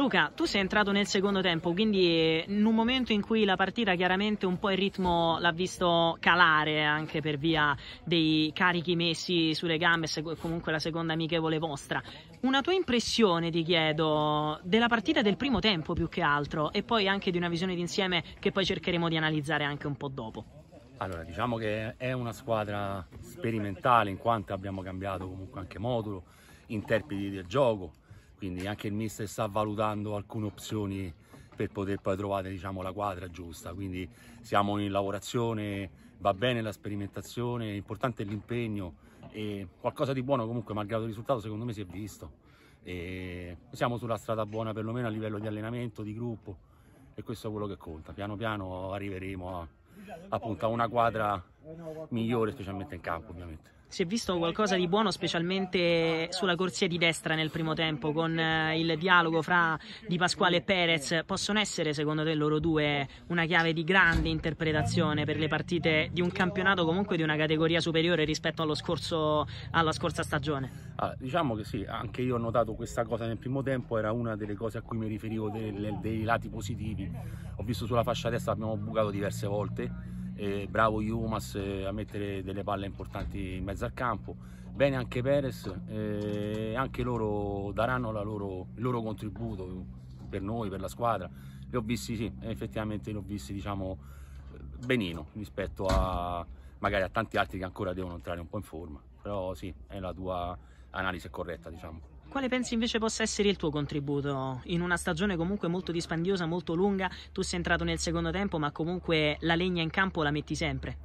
Luca, tu sei entrato nel secondo tempo, quindi in un momento in cui la partita chiaramente un po' il ritmo l'ha visto calare anche per via dei carichi messi sulle gambe, comunque la seconda amichevole vostra. Una tua impressione, ti chiedo, della partita del primo tempo più che altro e poi anche di una visione d'insieme che poi cercheremo di analizzare anche un po' dopo. Allora, diciamo che è una squadra sperimentale in quanto abbiamo cambiato comunque anche modulo, interpreti del gioco, quindi anche il mister sta valutando alcune opzioni per poter poi trovare diciamo, la quadra giusta, quindi siamo in lavorazione, va bene la sperimentazione, l'importante è l'impegno e qualcosa di buono comunque malgrado il risultato secondo me si è visto e siamo sulla strada buona perlomeno a livello di allenamento, di gruppo e questo è quello che conta, piano piano arriveremo a, appunto, a una quadra migliore, specialmente in campo ovviamente. Si è visto qualcosa di buono specialmente sulla corsia di destra nel primo tempo con eh, il dialogo fra Di Pasquale e Perez. Possono essere secondo te loro due una chiave di grande interpretazione per le partite di un campionato comunque di una categoria superiore rispetto scorso, alla scorsa stagione? Ah, diciamo che sì, anche io ho notato questa cosa nel primo tempo, era una delle cose a cui mi riferivo dei, dei lati positivi. Ho visto sulla fascia destra abbiamo bucato diverse volte eh, bravo Jumas eh, a mettere delle palle importanti in mezzo al campo, bene anche Perez, eh, anche loro daranno loro, il loro contributo per noi, per la squadra. Li ho visti, sì, effettivamente li ho visti diciamo, benino rispetto a magari a tanti altri che ancora devono entrare un po' in forma, però sì, è la tua analisi corretta diciamo. Quale pensi invece possa essere il tuo contributo? In una stagione comunque molto dispendiosa, molto lunga, tu sei entrato nel secondo tempo, ma comunque la legna in campo la metti sempre.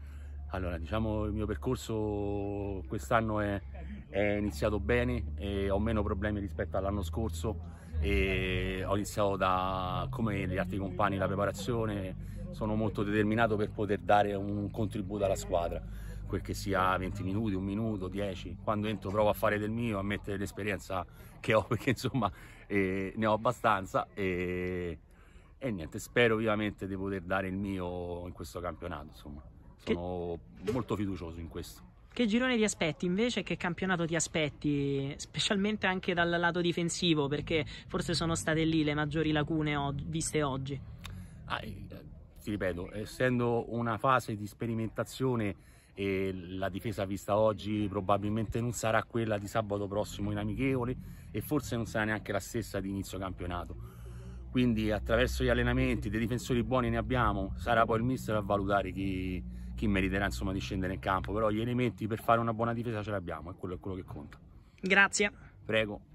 Allora, diciamo il mio percorso quest'anno è, è iniziato bene, ho meno problemi rispetto all'anno scorso e ho iniziato da, come gli altri compagni, la preparazione, sono molto determinato per poter dare un contributo alla squadra quel che sia 20 minuti, un minuto, 10. Quando entro provo a fare del mio, a mettere l'esperienza che ho, perché insomma eh, ne ho abbastanza. E, e, niente, spero vivamente di poter dare il mio in questo campionato. Insomma, sono che... molto fiducioso in questo. Che girone ti aspetti invece? Che campionato ti aspetti? Specialmente anche dal lato difensivo, perché forse sono state lì le maggiori lacune o... viste oggi. Ah, eh, ti ripeto, essendo una fase di sperimentazione e la difesa vista oggi probabilmente non sarà quella di sabato prossimo in amichevoli e forse non sarà neanche la stessa di inizio campionato. Quindi attraverso gli allenamenti dei difensori buoni ne abbiamo, sarà poi il mister a valutare chi, chi meriterà insomma, di scendere in campo, però gli elementi per fare una buona difesa ce l'abbiamo e quello, è quello che conta. Grazie. Prego.